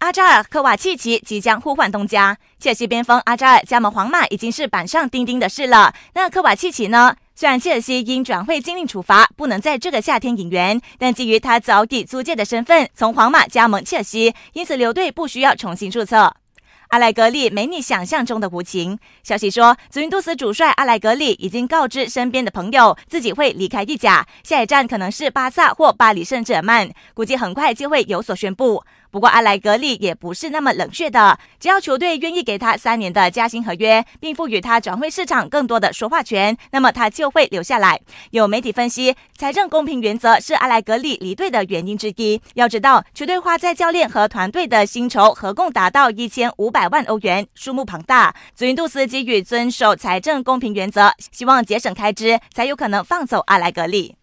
阿扎尔、科瓦契奇即将互换东家。切尔西边锋阿扎尔加盟皇马已经是板上钉钉的事了。那科瓦契奇呢？虽然切尔西因转会禁令处罚，不能在这个夏天引援，但基于他早已租借的身份，从皇马加盟切尔西，因此留队不需要重新注册。阿莱格里没你想象中的无情。消息说，祖云杜斯主帅阿莱格里已经告知身边的朋友，自己会离开意甲，下一站可能是巴萨或巴黎圣日耳曼，估计很快就会有所宣布。不过，阿莱格里也不是那么冷血的。只要球队愿意给他三年的加薪合约，并赋予他转会市场更多的说话权，那么他就会留下来。有媒体分析，财政公平原则是阿莱格里离队的原因之一。要知道，球队花在教练和团队的薪酬合共达到一千五百万欧元，数目庞大。祖云杜斯基于遵守财政公平原则，希望节省开支，才有可能放走阿莱格里。